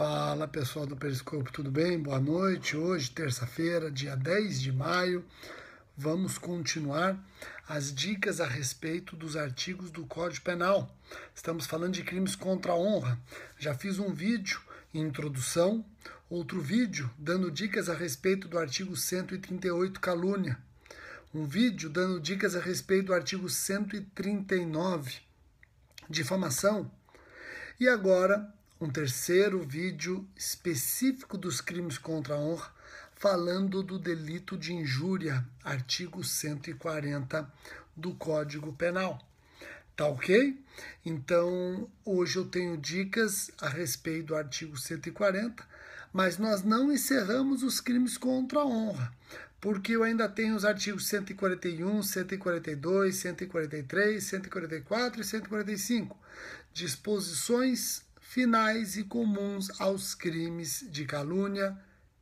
Fala pessoal do Periscope, tudo bem? Boa noite. Hoje, terça-feira, dia 10 de maio, vamos continuar as dicas a respeito dos artigos do Código Penal. Estamos falando de crimes contra a honra. Já fiz um vídeo introdução, outro vídeo dando dicas a respeito do artigo 138 calúnia, um vídeo dando dicas a respeito do artigo 139 difamação. E agora um terceiro vídeo específico dos crimes contra a honra, falando do delito de injúria, artigo 140 do Código Penal. Tá ok? Então, hoje eu tenho dicas a respeito do artigo 140, mas nós não encerramos os crimes contra a honra, porque eu ainda tenho os artigos 141, 142, 143, 144 e 145, disposições finais e comuns aos crimes de calúnia,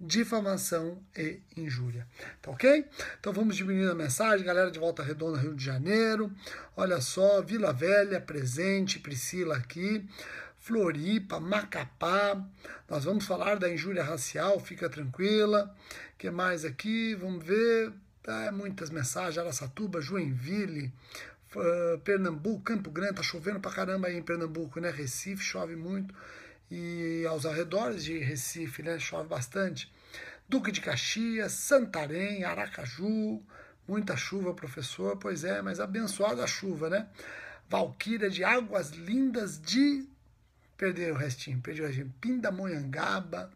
difamação e injúria. Tá ok? Então vamos diminuindo a mensagem, galera de Volta Redonda, Rio de Janeiro. Olha só, Vila Velha presente, Priscila aqui. Floripa, Macapá. Nós vamos falar da injúria racial, fica tranquila. que mais aqui? Vamos ver. É, muitas mensagens, Aracatuba, Joinville, Pernambuco, Campo Grande, tá chovendo pra caramba aí em Pernambuco, né? Recife chove muito e aos arredores de Recife, né? Chove bastante. Duque de Caxias, Santarém, Aracaju, muita chuva, professor. Pois é, mas abençoada a chuva, né? Valquíria de Águas Lindas de. Perdeu o restinho, perdi o restinho. Pindamonhangaba.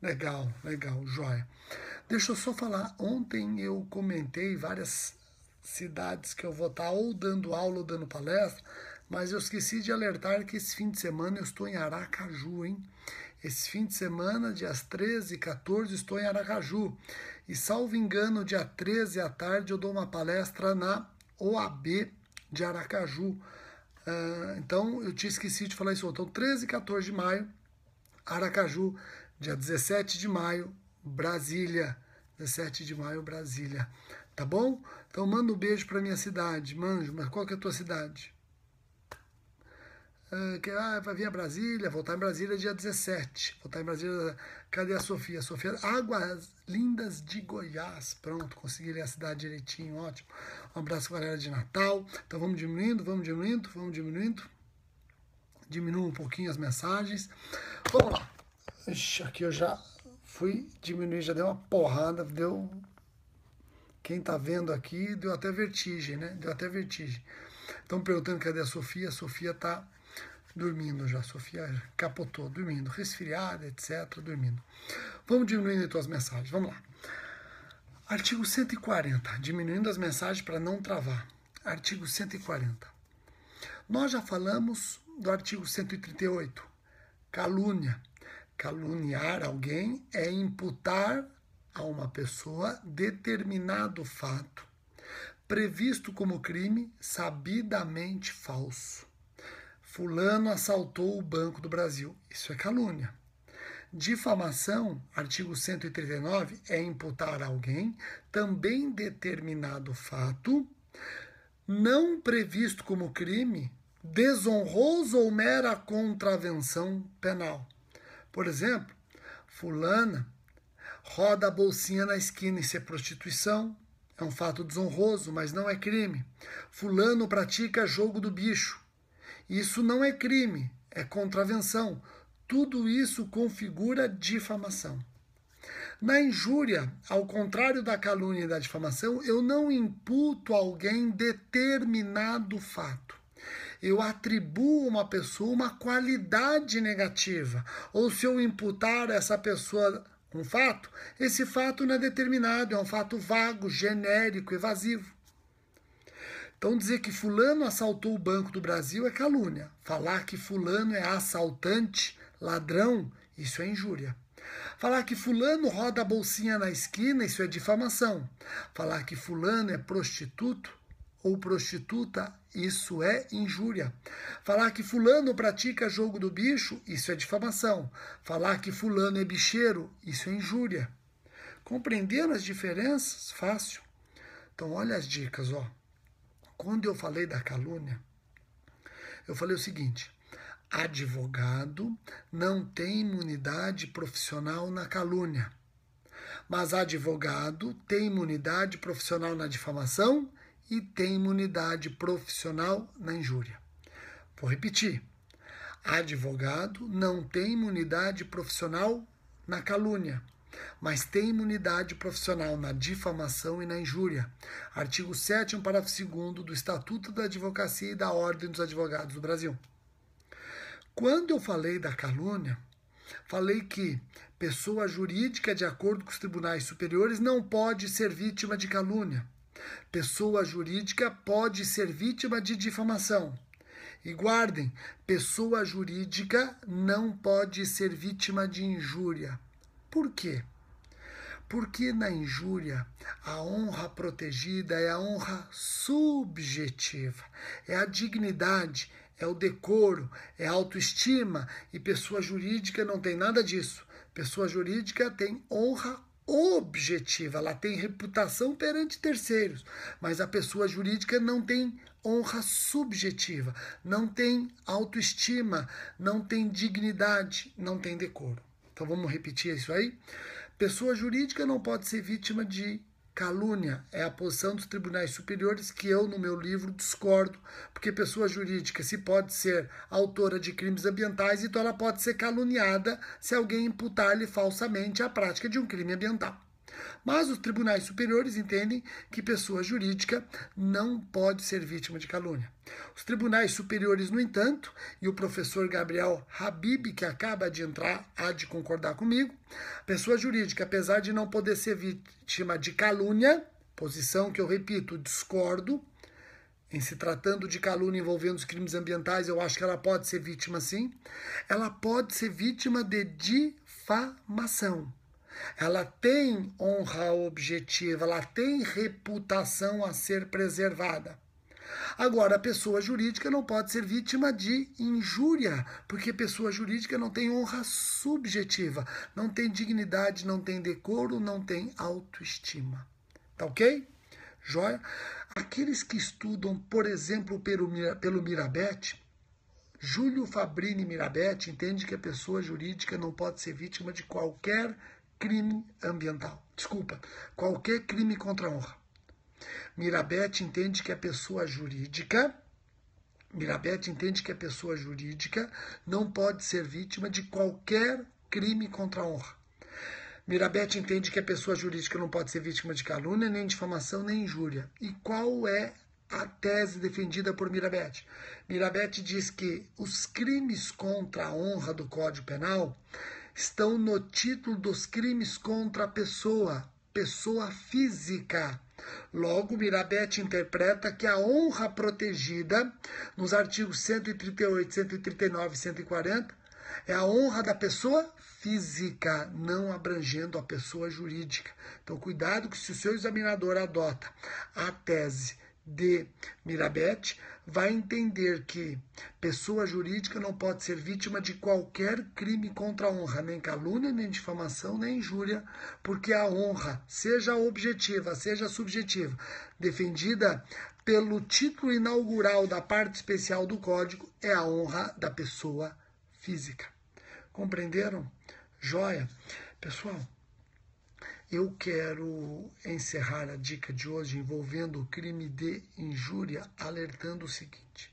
Legal, legal, joia. Deixa eu só falar. Ontem eu comentei várias cidades que eu vou estar tá ou dando aula ou dando palestra, mas eu esqueci de alertar que esse fim de semana eu estou em Aracaju, hein? Esse fim de semana, dias 13 e 14, estou em Aracaju. E salvo engano, dia 13 à tarde eu dou uma palestra na OAB de Aracaju. Uh, então eu te esqueci de falar isso. Então, 13 e 14 de maio, Aracaju. Dia 17 de maio, Brasília. 17 de maio, Brasília. Tá bom? Então manda um beijo pra minha cidade. Manjo, mas qual que é a tua cidade? Ah, ah vai vir a Brasília, voltar em Brasília dia 17. Voltar em Brasília. Cadê a Sofia? Sofia, Águas Lindas de Goiás. Pronto, consegui a cidade direitinho, ótimo. Um abraço para a galera de Natal. Então vamos diminuindo, vamos diminuindo, vamos diminuindo. Diminua um pouquinho as mensagens. Vamos lá. Ixi, aqui eu já fui diminuir, já deu uma porrada, deu quem está vendo aqui deu até vertigem, né? Deu até vertigem. Estão perguntando cadê a Sofia. A Sofia está dormindo já. A Sofia capotou, dormindo, resfriada, etc. Dormindo. Vamos diminuindo as então as mensagens. Vamos lá. Artigo 140. Diminuindo as mensagens para não travar. Artigo 140. Nós já falamos do artigo 138. Calúnia. Caluniar alguém é imputar a uma pessoa determinado fato, previsto como crime sabidamente falso. Fulano assaltou o Banco do Brasil. Isso é calúnia. Difamação, artigo 139, é imputar a alguém também determinado fato, não previsto como crime, desonroso ou mera contravenção penal. Por exemplo, Fulana roda a bolsinha na esquina, isso é prostituição, é um fato desonroso, mas não é crime. Fulano pratica jogo do bicho, isso não é crime, é contravenção. Tudo isso configura difamação. Na injúria, ao contrário da calúnia e da difamação, eu não imputo a alguém determinado fato. Eu atribuo a uma pessoa uma qualidade negativa. Ou se eu imputar essa pessoa um fato, esse fato não é determinado, é um fato vago, genérico, evasivo. Então dizer que fulano assaltou o Banco do Brasil é calúnia. Falar que fulano é assaltante, ladrão, isso é injúria. Falar que fulano roda a bolsinha na esquina, isso é difamação. Falar que fulano é prostituto, ou prostituta, isso é injúria. Falar que fulano pratica jogo do bicho, isso é difamação. Falar que fulano é bicheiro, isso é injúria. Compreenderam as diferenças? Fácil. Então olha as dicas, ó. Quando eu falei da calúnia, eu falei o seguinte: advogado não tem imunidade profissional na calúnia. Mas advogado tem imunidade profissional na difamação e tem imunidade profissional na injúria. Vou repetir: advogado não tem imunidade profissional na calúnia, mas tem imunidade profissional na difamação e na injúria. Artigo 7, parágrafo 2 do Estatuto da Advocacia e da Ordem dos Advogados do Brasil. Quando eu falei da calúnia, falei que pessoa jurídica, de acordo com os tribunais superiores, não pode ser vítima de calúnia. Pessoa jurídica pode ser vítima de difamação. E guardem, pessoa jurídica não pode ser vítima de injúria. Por quê? Porque na injúria, a honra protegida é a honra subjetiva, é a dignidade, é o decoro, é a autoestima, e pessoa jurídica não tem nada disso. Pessoa jurídica tem honra objetiva, ela tem reputação perante terceiros, mas a pessoa jurídica não tem honra subjetiva, não tem autoestima, não tem dignidade, não tem decoro. Então vamos repetir isso aí? Pessoa jurídica não pode ser vítima de Calúnia é a posição dos tribunais superiores que eu, no meu livro, discordo, porque pessoa jurídica se pode ser autora de crimes ambientais, então ela pode ser caluniada se alguém imputar-lhe falsamente a prática de um crime ambiental. Mas os tribunais superiores entendem que pessoa jurídica não pode ser vítima de calúnia. Os tribunais superiores, no entanto, e o professor Gabriel Habib, que acaba de entrar, há de concordar comigo, pessoa jurídica, apesar de não poder ser vítima de calúnia, posição que eu repito, discordo, em se tratando de calúnia envolvendo os crimes ambientais, eu acho que ela pode ser vítima sim. Ela pode ser vítima de difamação ela tem honra objetiva, ela tem reputação a ser preservada. Agora, a pessoa jurídica não pode ser vítima de injúria, porque pessoa jurídica não tem honra subjetiva, não tem dignidade, não tem decoro, não tem autoestima. Tá ok? Joia? Aqueles que estudam, por exemplo, pelo, pelo Mirabete, Júlio Fabrini Mirabete entende que a pessoa jurídica não pode ser vítima de qualquer crime ambiental. Desculpa, qualquer crime contra a honra. Mirabete entende que a pessoa jurídica Mirabete entende que a pessoa jurídica não pode ser vítima de qualquer crime contra a honra. Mirabete entende que a pessoa jurídica não pode ser vítima de calúnia, nem difamação, nem injúria. E qual é a tese defendida por Mirabete. Mirabete diz que os crimes contra a honra do Código Penal estão no título dos crimes contra a pessoa, pessoa física. Logo, Mirabete interpreta que a honra protegida, nos artigos 138, 139 e 140, é a honra da pessoa física, não abrangendo a pessoa jurídica. Então, cuidado que se o seu examinador adota a tese de Mirabete, vai entender que pessoa jurídica não pode ser vítima de qualquer crime contra a honra, nem calúnia, nem difamação, nem injúria, porque a honra, seja objetiva, seja subjetiva, defendida pelo título inaugural da parte especial do Código, é a honra da pessoa física. Compreenderam? Joia? Pessoal, eu quero encerrar a dica de hoje envolvendo o crime de injúria, alertando o seguinte: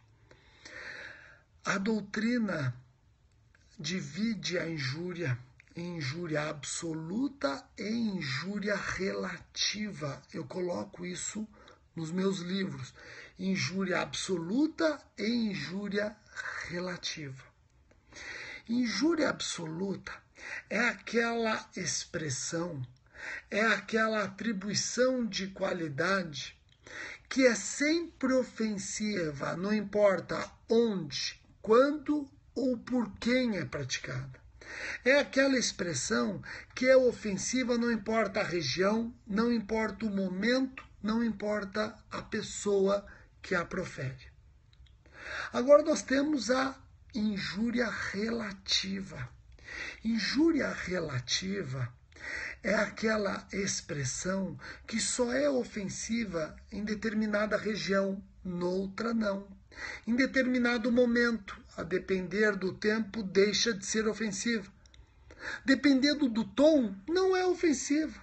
a doutrina divide a injúria em injúria absoluta e injúria relativa. Eu coloco isso nos meus livros: injúria absoluta e injúria relativa. Injúria absoluta é aquela expressão é aquela atribuição de qualidade que é sempre ofensiva, não importa onde, quando ou por quem é praticada. É aquela expressão que é ofensiva, não importa a região, não importa o momento, não importa a pessoa que a profere. Agora nós temos a injúria relativa. Injúria relativa é aquela expressão que só é ofensiva em determinada região, noutra não. Em determinado momento, a depender do tempo, deixa de ser ofensiva. Dependendo do tom, não é ofensiva.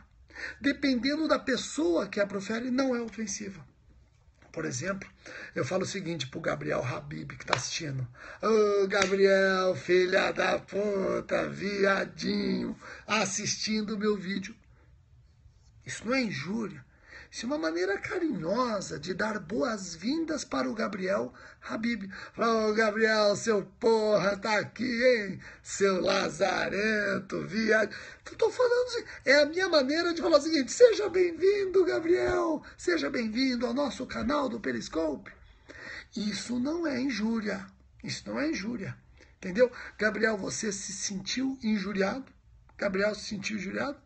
Dependendo da pessoa que a profere, não é ofensiva por exemplo, eu falo o seguinte pro Gabriel Habib que tá assistindo. Ô, oh, Gabriel, filha da puta, viadinho, assistindo o meu vídeo. Isso não é injúria. Isso é uma maneira carinhosa de dar boas-vindas para o Gabriel Habib. Fala, oh, Gabriel, seu porra, tá aqui, hein? Seu lazarento, viagem. tô falando, assim, é a minha maneira de falar o seguinte: seja bem-vindo, Gabriel, seja bem-vindo ao nosso canal do Periscope. Isso não é injúria. Isso não é injúria. Entendeu? Gabriel, você se sentiu injuriado? Gabriel se sentiu injuriado?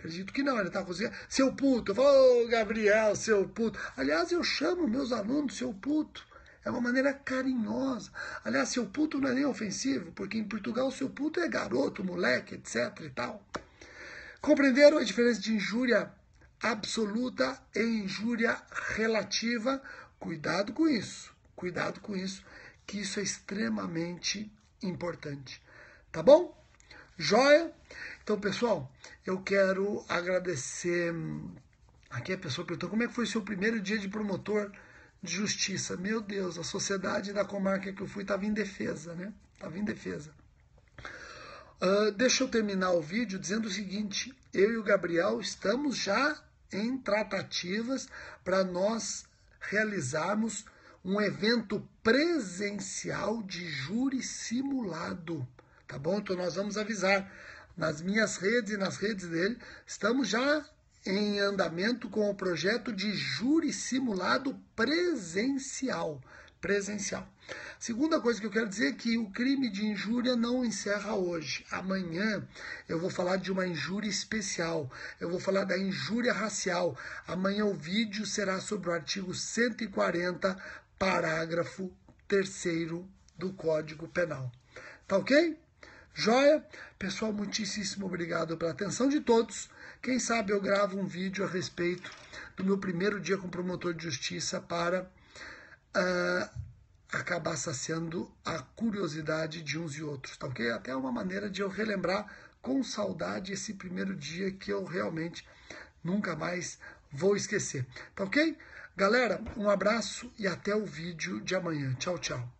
Acredito que não, ele está cozinhando. Seu puto, ô oh, Gabriel, seu puto. Aliás, eu chamo meus alunos seu puto. É uma maneira carinhosa. Aliás, seu puto não é nem ofensivo, porque em Portugal seu puto é garoto, moleque, etc e tal. Compreenderam a diferença de injúria absoluta e injúria relativa? Cuidado com isso. Cuidado com isso, que isso é extremamente importante. Tá bom? Joia? Então, pessoal, eu quero agradecer. Hum, aqui é a pessoa perguntou como é que foi o seu primeiro dia de promotor de justiça. Meu Deus, a sociedade da comarca que eu fui estava em defesa, né? Estava em defesa. Uh, deixa eu terminar o vídeo dizendo o seguinte: eu e o Gabriel estamos já em tratativas para nós realizarmos um evento presencial de júri simulado tá bom? Então nós vamos avisar nas minhas redes e nas redes dele. Estamos já em andamento com o projeto de júri simulado presencial. Presencial. Segunda coisa que eu quero dizer é que o crime de injúria não encerra hoje. Amanhã eu vou falar de uma injúria especial. Eu vou falar da injúria racial. Amanhã o vídeo será sobre o artigo 140, parágrafo 3 do Código Penal. Tá ok? Joia? Pessoal, muitíssimo obrigado pela atenção de todos. Quem sabe eu gravo um vídeo a respeito do meu primeiro dia como promotor de justiça para uh, acabar saciando a curiosidade de uns e outros, tá ok? Até uma maneira de eu relembrar com saudade esse primeiro dia que eu realmente nunca mais vou esquecer, tá ok? Galera, um abraço e até o vídeo de amanhã. Tchau, tchau.